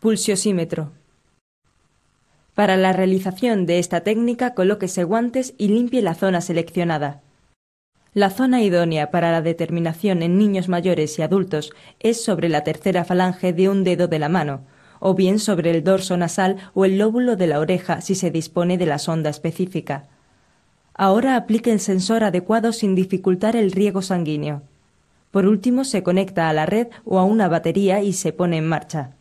Pulsiosímetro. Para la realización de esta técnica, colóquese guantes y limpie la zona seleccionada. La zona idónea para la determinación en niños mayores y adultos es sobre la tercera falange de un dedo de la mano, o bien sobre el dorso nasal o el lóbulo de la oreja si se dispone de la sonda específica. Ahora aplique el sensor adecuado sin dificultar el riego sanguíneo. Por último, se conecta a la red o a una batería y se pone en marcha.